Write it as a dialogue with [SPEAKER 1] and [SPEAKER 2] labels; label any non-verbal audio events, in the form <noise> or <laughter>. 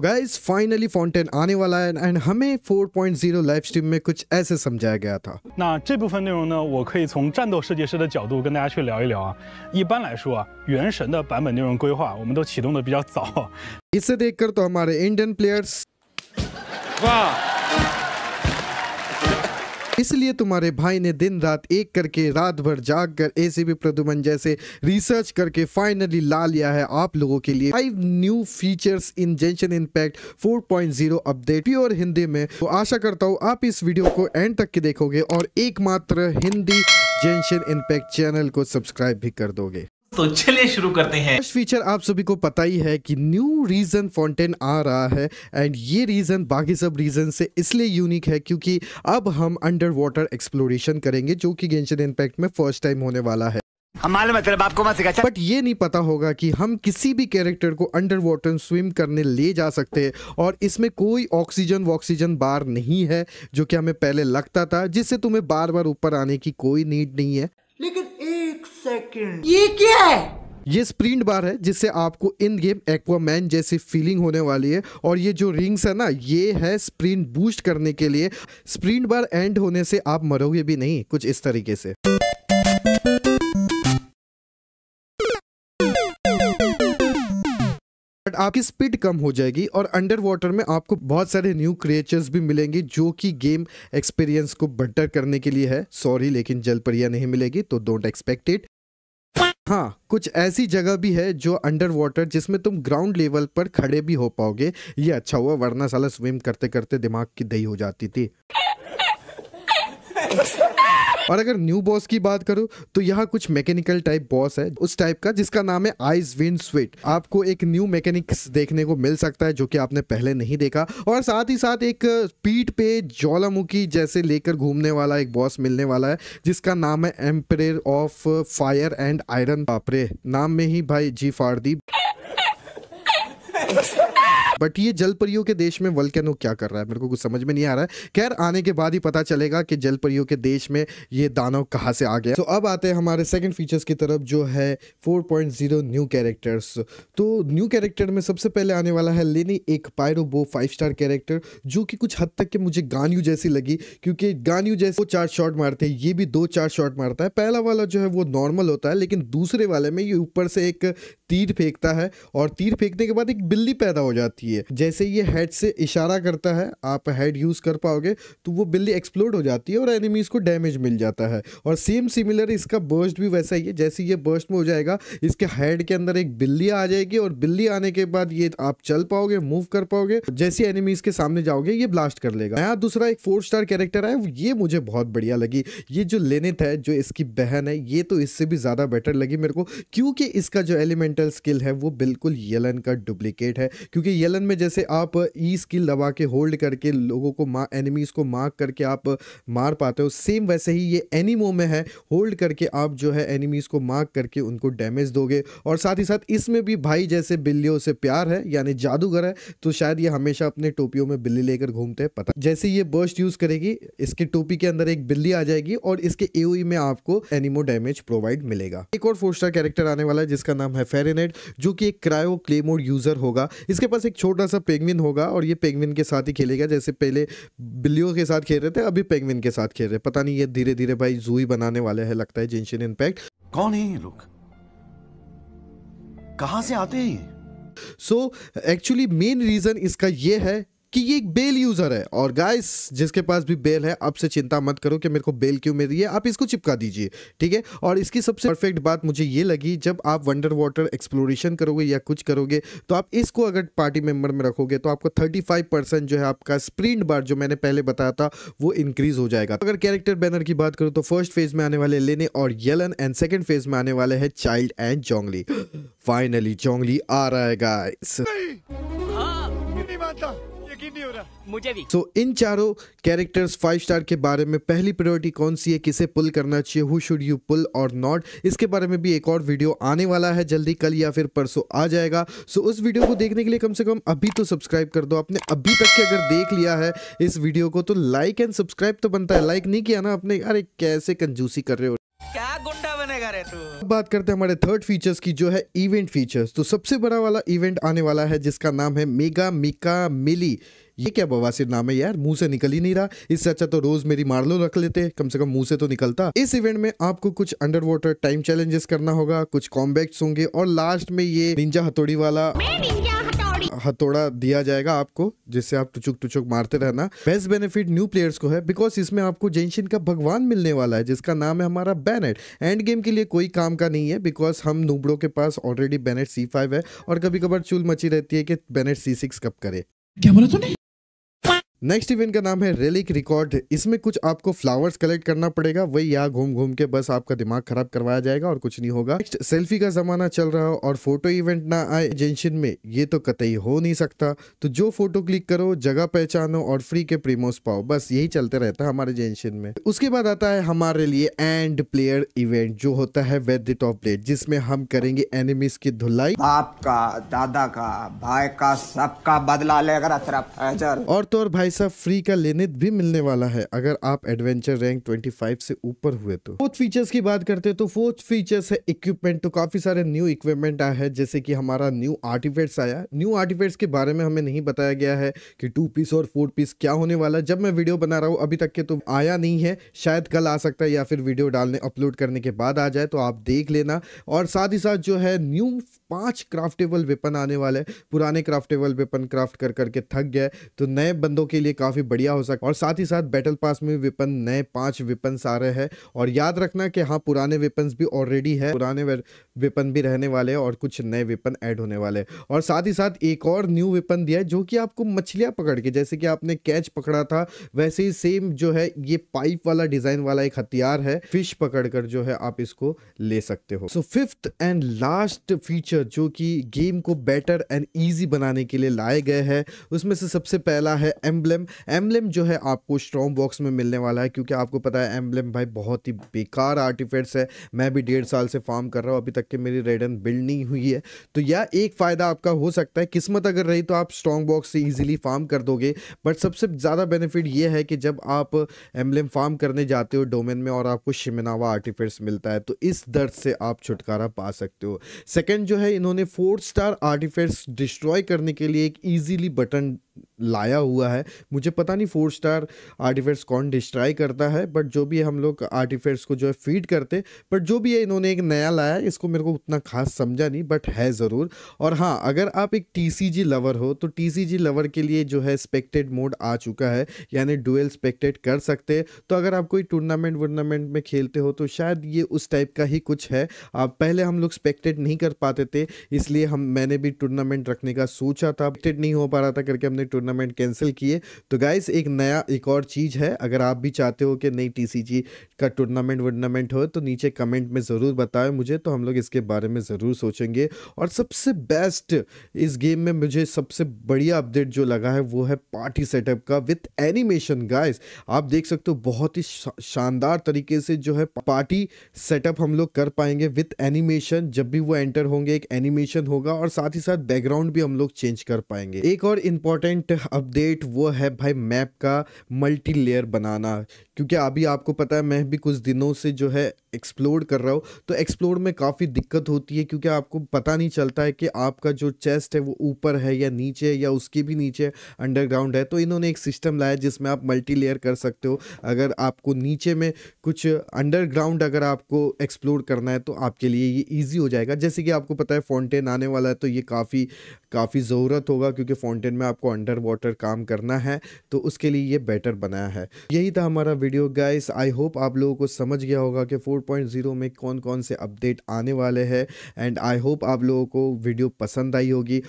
[SPEAKER 1] Guys finally fountain आने वाला है एंड हमें 4.0 लाइव स्ट्रीम में कुछ ऐसे समझाया गया था ना इसे देखकर तो हमारे इंडियन प्लेयर्स वाह इसलिए तुम्हारे भाई ने दिन रात एक करके रात भर जाग कर ए सी प्रदुमन जैसे रिसर्च करके फाइनली ला लिया है आप लोगों के लिए five new features in Genshin Impact 4.0 update pure Hindi में तो आशा करता हूँ आप इस वीडियो को एंड तक के देखोगे और एकमात्र हिंदी जेंशन इम्पैक्ट चैनल को सब्सक्राइब भी कर दोगे तो चलिए शुरू करते हैं फीचर आप सभी को पता ही है कि न्यू रीजन फाउंटेन आ रहा है एंड ये रीजन बाकी सब रीजन से इसलिए यूनिक है क्योंकि अब हम अंडर वाटर एक्सप्लोरेशन करेंगे जो कि गेंशन इम्पैक्ट में फर्स्ट टाइम होने वाला है मालूम है बाप को बट ये नहीं पता होगा कि हम किसी भी कैरेक्टर को अंडर वाटर स्विम करने ले जा सकते हैं और इसमें कोई ऑक्सीजन वॉक्सीजन बार नहीं है जो कि हमें पहले लगता था जिससे तुम्हें बार बार ऊपर आने की कोई नीड नहीं है सेकंड ये क्या है ये स्प्रिंट बार है जिससे आपको इन गेम एक्वामैन जैसी फीलिंग होने वाली है और ये जो रिंग्स है ना ये है स्प्रिंट बूस्ट करने के लिए स्प्रिंट बार एंड होने से आप मरोगे भी नहीं कुछ इस तरीके से आपकी स्पीड कम हो जाएगी और अंडर वाटर में आपको बहुत सारे न्यू क्रिएचर्स भी मिलेंगे जो कि गेम एक्सपीरियंस को बेटर करने के लिए है सॉरी लेकिन जलपरिया नहीं मिलेगी तो डोंट एक्सपेक्ट इट हाँ कुछ ऐसी जगह भी है जो अंडर वाटर जिसमें तुम ग्राउंड लेवल पर खड़े भी हो पाओगे ये अच्छा हुआ वरना साला स्विम करते करते दिमाग की दही हो जाती थी और अगर न्यू बॉस की बात करूँ तो यहाँ कुछ मैकेनिकल टाइप बॉस है उस टाइप का जिसका नाम है आइस विंड स्विट आपको एक न्यू मैकेनिक्स देखने को मिल सकता है जो कि आपने पहले नहीं देखा और साथ ही साथ एक पीठ पे ज्वालामुखी जैसे लेकर घूमने वाला एक बॉस मिलने वाला है जिसका नाम है emperor of fire and iron पापरे नाम में ही भाई जी फाड़ दी <laughs> बट ये जलपरियों के देश में वल्केनो क्या कर रहा है मेरे को कुछ समझ में नहीं आ रहा है खैर आने के बाद ही पता चलेगा कि जलपरियों के देश में ये दानव कहाँ से आ गया तो अब आते हैं हमारे सेकंड फीचर्स की तरफ जो है 4.0 न्यू कैरेक्टर्स तो न्यू कैरेक्टर में सबसे पहले आने वाला है लेनी एक पायरोबो फाइव स्टार कैरेक्टर जो कि कुछ हद तक के मुझे गान्यू जैसी लगी क्योंकि गान्यू जैसे वो चार शॉट मारते हैं ये भी दो चार शॉट मारता है पहला वाला जो है वो नॉर्मल होता है लेकिन दूसरे वाले में ये ऊपर से एक तीर फेंकता है और तीर फेंकने के बाद एक बिल्ली पैदा हो जाती है लिए जैसे ये हेड से इशारा करता है आप हेड यूज़ कर पाओगे तो वो बिल्ली एक्सप्लोड हो जाती है और एनिमीज़ को डैमेज मिल जाता है और सेम सिमिलर इसका बर्स्ट भी वैसा ही है जैसे ये बर्स्ट में हो जाएगा इसके हेड के अंदर एक बिल्ली आ जाएगी और बिल्ली आने के बाद ये आप चल पाओगे मूव कर पाओगे जैसे एनिमीज के सामने जाओगे ये ब्लास्ट कर लेगा नया दूसरा एक फोर स्टार कैरेक्टर है ये मुझे बहुत बढ़िया लगी ये जो लेनित है जो इसकी बहन है ये तो इससे भी ज़्यादा बेटर लगी मेरे को क्योंकि इसका जो एलिमेंटल स्किल है वो बिल्कुल येलन का डुप्लीकेट है क्योंकि येलन एलन में जैसे आप ई e स्किल दबा के होल्ड करके लोगों को मार एनिमीज को मार्क करके आप मार पाते हो सेम वैसे ही ये एनिमो में है होल्ड करके आप जो है एनिमीज को मार्क करके उनको डैमेज दोगे और साथ ही साथ इसमें भी भाई जैसे बिल्लियों से प्यार है यानी जादूगर है तो शायद ये हमेशा अपने टोपियों में बिल्ली लेकर घूमते हैं पता जैसे ये बर्स्ट यूज़ करेगी इसकी टोपी के अंदर एक बिल्ली आ जाएगी और इसके ए e में आपको एनिमो डैमेज प्रोवाइड मिलेगा एक और फोर स्टार कैरेक्टर आने वाला है जिसका नाम है फेरेनेट जो कि एक क्रायो क्लेमोड यूज़र होगा इसके पास एक छोटा सा पेंगविन होगा और ये पेंगविन के साथ ही खेलेगा जैसे पहले बिल्लियों के साथ खेल रहे थे अभी पेंगविन के साथ खेल रहे पता नहीं ये धीरे धीरे भाई जू ही बनाने वाले हैं लगता है जेंशिन इम्पैक्ट कौन है ये लोग से आते हैं सो एक्चुअली मेन रीज़न इसका ये है कि ये एक बेल यूज़र है और गाइस जिसके पास भी बेल है अब से चिंता मत करो कि मेरे को बेल क्यों मिल रही है आप इसको चिपका दीजिए ठीक है और इसकी सबसे परफेक्ट बात मुझे ये लगी जब आप वंडर वाटर एक्सप्लोरेशन करोगे या कुछ करोगे तो आप इसको अगर पार्टी मेंबर में रखोगे तो आपको थर्टी फाइव परसेंट जो है आपका स्प्रिंट बार जो मैंने पहले बताया था वो इंक्रीज हो जाएगा अगर कैरेक्टर बैनर की बात करूँ तो फर्स्ट फेज में आने वाले लेने और येलन एंड सेकेंड फेज में आने वाले है child and Zhongli finally Zhongli आ रहा है गाइस हाँ। नहीं मानता नहीं हो रहा मुझे भी सो so, इन चारों कैरेक्टर्स फाइव स्टार के बारे में पहली प्रायोरिटी कौन सी है किसे पुल करना चाहिए हु शुड यू पुल और नॉट इसके बारे में भी एक और वीडियो आने वाला है जल्दी कल या फिर परसों आ जाएगा सो so, उस वीडियो को देखने के लिए कम से कम अभी तो सब्सक्राइब कर दो आपने अभी तक के अगर देख लिया है इस वीडियो को तो लाइक एंड सब्सक्राइब तो बनता है लाइक नहीं किया ना आपने अरे कैसे कंजूसी कर रहे हो क्या गुंडा बनेगा रे तू अब बात करते हैं हमारे थर्ड फीचर्स की जो है इवेंट फीचर्स तो सबसे बड़ा वाला इवेंट आने वाला है जिसका नाम है मेगा मिका मिली ये क्या बवासीर नाम है यार मुंह से निकल ही नहीं रहा इससे अच्छा तो रोज मेरी मार्लो रख लेते कम से कम मुंह से तो निकलता इस इवेंट में आपको कुछ अंडर वाटर टाइम चैलेंजेस करना होगा कुछ कॉम्बैक्ट होंगे और लास्ट में ये निंजा हथौड़ी वाला हथौड़ा दिया जाएगा आपको जिससे आप टुचुक टुचुक मारते रहना बेस्ट बेनिफिट न्यू प्लेयर्स को है बिकॉज इसमें आपको जेंशिन का भगवान मिलने वाला है जिसका नाम है हमारा बैनेट एंड गेम के लिए कोई काम का नहीं है बिकॉज हम नूबड़ो के पास ऑलरेडी बैनेट सी फाइव है और कभी कभार चूल मची रहती है कि बैनेट सी सिक्स कब करे क्या बोला तूने नेक्स्ट इवेंट का नाम है रेलिक रिकॉर्ड इसमें कुछ आपको फ्लावर्स कलेक्ट करना पड़ेगा वही यहाँ घूम घूम के बस आपका दिमाग खराब करवाया जाएगा और कुछ नहीं होगा नेक्स्ट सेल्फी का जमाना चल रहा हो और फोटो इवेंट ना आए जेंशन में ये तो कतई हो नहीं सकता तो जो फोटो क्लिक करो जगह पहचानो और फ्री के प्रीमोस पाओ बस यही चलते रहता है हमारे जेंशन में उसके बाद आता है हमारे लिए एंड प्लेयर इवेंट जो होता है वेद टॉप प्लेट जिसमें हम करेंगे एनिमीज की धुलाई आपका दादा का भाई का सबका बदला लेगा और तो और भाई पैसा फ्री का लेने भी मिलने वाला है अगर आप एडवेंचर रैंक 25 से ऊपर हुए तो फोर्थ फीचर्स की बात करते हैं तो फोर्थ फीचर्स है इक्विपमेंट तो काफी सारे न्यू इक्विपमेंट आए हैं जैसे कि हमारा न्यू आर्टिफेक्ट्स आया न्यू आर्टिफेक्ट्स के बारे में हमें नहीं बताया गया है कि टू पीस और फोर पीस क्या होने वाला है जब मैं वीडियो बना रहा हूँ अभी तक के तो आया नहीं है शायद कल आ सकता है या फिर वीडियो डालने अपलोड करने के बाद आ जाए तो आप देख लेना और साथ ही साथ जो है न्यू पांच क्राफ्टेबल वेपन आने वाले पुराने क्राफ्टेबल वेपन क्राफ्ट कर करके थक गए तो नए बंदों के लिए काफ़ी बढ़िया हो सकता और साथ ही साथ बैटल पास में वेपन नए पांच वेपन्स आ रहे हैं और याद रखना कि हाँ पुराने वेपन्स भी ऑलरेडी है पुराने वेपन भी रहने वाले और कुछ नए वेपन ऐड होने वाले और साथ ही साथ एक और न्यू वेपन दिया है जो कि आपको मछलियाँ पकड़ के जैसे कि आपने कैच पकड़ा था वैसे ही सेम जो है ये पाइप वाला डिज़ाइन वाला एक हथियार है फिश पकड़कर जो है आप इसको ले सकते हो so fifth and last feature feature जो कि गेम को बेटर एंड ईजी बनाने के लिए लाए गए हैं उसमें से सबसे पहला है एम्बलेम एम्बलेम जो है आपको स्ट्रॉन्ग बॉक्स में मिलने वाला है क्योंकि आपको पता है एम्बलेम भाई बहुत ही बेकार आर्टिफेक्ट्स है मैं भी डेढ़ साल से फार्म कर रहा हूँ अभी तक के मेरी रेडन बिल्ड नहीं हुई है तो यह एक फ़ायदा आपका हो सकता है किस्मत अगर रही तो आप स्ट्रॉन्ग बॉक्स से ईजिली फार्म कर दोगे बट सबसे ज़्यादा बेनिफिट ये है कि जब आप एम्बलेम फार्म करने जाते हो डोमेन में और आपको शिमिनावा आर्टिफेक्ट्स मिलता है तो इस दर्द से आप छुटकारा पा सकते हो सेकेंड जो है इन्होंने फोर स्टार आर्टिफैक्ट्स डिस्ट्रॉय करने के लिए एक ईजीली बटन लाया हुआ है मुझे पता नहीं फोर स्टार आर्टिफेक्ट्स कौन डिस्ट्राई करता है बट जो भी हम लोग आर्टिफेक्ट्स को जो है फीड करते बट जो भी है इन्होंने एक नया लाया इसको मेरे को उतना खास समझा नहीं बट है ज़रूर और हाँ अगर आप एक टी लवर हो तो टी लवर के लिए जो है स्पेक्टेड मोड आ चुका है यानी डुएल स्पेक्टेड कर सकते तो अगर आप कोई टूर्नामेंट वूर्नामेंट में खेलते हो तो शायद ये उस टाइप का ही कुछ है आप पहले हम लोग स्पेक्टेड नहीं कर पाते थे इसलिए हम मैंने भी टूर्नामेंट रखने का सोचा था स्पेक्टेड नहीं हो पा रहा था करके हमने ने टूर्नामेंट कैंसिल किए तो गाइस एक नया एक और चीज़ है अगर आप भी चाहते हो कि नई टी का टूर्नामेंट वर्नामेंट हो तो नीचे कमेंट में ज़रूर बताएं मुझे तो हम लोग इसके बारे में ज़रूर सोचेंगे और सबसे बेस्ट इस गेम में मुझे सबसे बढ़िया अपडेट जो लगा है वो है पार्टी सेटअप का विथ एनिमेशन गाइज आप देख सकते हो बहुत ही शानदार तरीके से जो है पार्टी सेटअप हम लोग कर पाएंगे विथ एनिमेशन जब भी वो एंटर होंगे एक एनिमेशन होगा और साथ ही साथ बैकग्राउंड भी हम लोग चेंज कर पाएंगे एक और इंपॉर्टेंट करंट अपडेट वो है भाई मैप का मल्टी लेयर बनाना क्योंकि अभी आपको पता है मैं भी कुछ दिनों से जो है एक्सप्लोर कर रहा हूँ तो एक्सप्लोर में काफ़ी दिक्कत होती है क्योंकि आपको पता नहीं चलता है कि आपका जो चेस्ट है वो ऊपर है या नीचे है या उसके भी नीचे अंडरग्राउंड है तो इन्होंने एक सिस्टम लाया जिसमें आप मल्टी लेयर कर सकते हो अगर आपको नीचे में कुछ अंडरग्राउंड अगर आपको एक्सप्लोर करना है तो आपके लिए ये ईजी हो जाएगा जैसे कि आपको पता है फाउंटेन आने वाला है तो ये काफ़ी काफ़ी ज़रूरत होगा क्योंकि फाउंटेन में आपको अंडर वाटर काम करना है तो उसके लिए ये बेटर बनाया है यही था हमारा वीडियो गाइस आई होप आप लोगों को समझ गया होगा कि 4.0 में कौन कौन से अपडेट आने वाले हैं एंड आई होप आप लोगों को वीडियो पसंद आई होगी